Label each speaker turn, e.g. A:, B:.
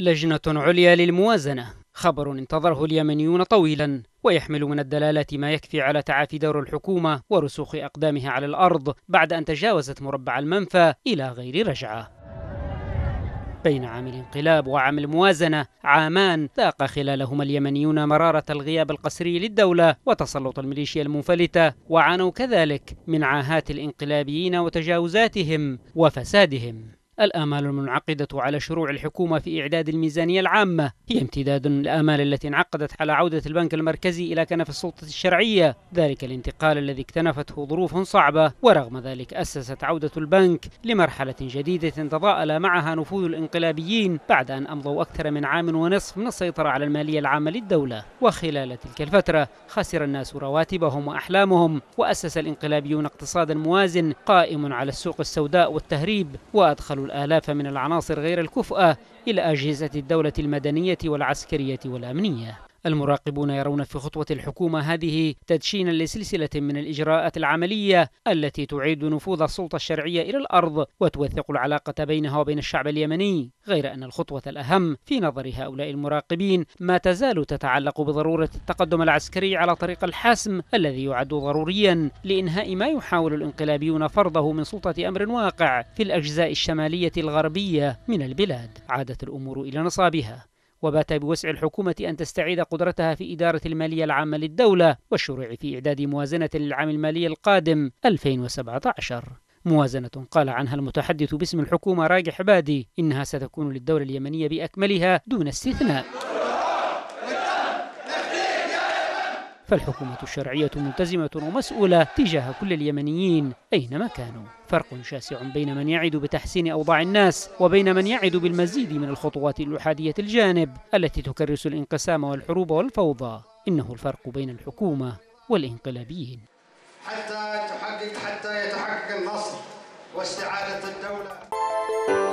A: لجنة عليا للموازنة خبر انتظره اليمنيون طويلا ويحمل من الدلالات ما يكفي على تعافي دور الحكومة ورسوخ أقدامها على الأرض بعد أن تجاوزت مربع المنفى إلى غير رجعة بين عام الانقلاب وعام الموازنة عامان ذاق خلالهما اليمنيون مرارة الغياب القسري للدولة وتسلط الميليشيا المنفلتة وعانوا كذلك من عاهات الانقلابيين وتجاوزاتهم وفسادهم الآمال المنعقدة على شروع الحكومة في إعداد الميزانية العامة هي امتداد للآمال التي انعقدت على عودة البنك المركزي إلى كنف السلطة الشرعية ذلك الانتقال الذي اكتنفته ظروف صعبة ورغم ذلك أسست عودة البنك لمرحلة جديدة تضاءل معها نفوذ الانقلابيين بعد أن أمضوا أكثر من عام ونصف من السيطرة على المالية العامة للدولة وخلال تلك الفترة خسر الناس رواتبهم وأحلامهم وأسس الانقلابيون اقتصادا موازن قائم على السوق السوداء والتهريب وأدخلوا الآلاف من العناصر غير الكفؤة إلى أجهزة الدولة المدنية والعسكرية والأمنية المراقبون يرون في خطوة الحكومة هذه تدشينا لسلسلة من الإجراءات العملية التي تعيد نفوذ السلطة الشرعية إلى الأرض وتوثق العلاقة بينها وبين الشعب اليمني غير أن الخطوة الأهم في نظر هؤلاء المراقبين ما تزال تتعلق بضرورة التقدم العسكري على طريق الحسم الذي يعد ضروريا لإنهاء ما يحاول الانقلابيون فرضه من سلطة أمر واقع في الأجزاء الشمالية الغربية من البلاد عادت الأمور إلى نصابها وبات بوسع الحكومة أن تستعيد قدرتها في إدارة المالية العامة للدولة والشروع في إعداد موازنة للعام المالي القادم 2017 موازنة قال عنها المتحدث باسم الحكومة راجح بادي إنها ستكون للدولة اليمنية بأكملها دون استثناء فالحكومة الشرعية ملتزمة ومسؤولة تجاه كل اليمنيين أينما كانوا فرق شاسع بين من يعد بتحسين أوضاع الناس وبين من يعد بالمزيد من الخطوات الأحادية الجانب التي تكرس الانقسام والحروب والفوضى إنه الفرق بين الحكومة والإنقلابيين حتى تحقق حتى يتحقق النصر واستعادة الدولة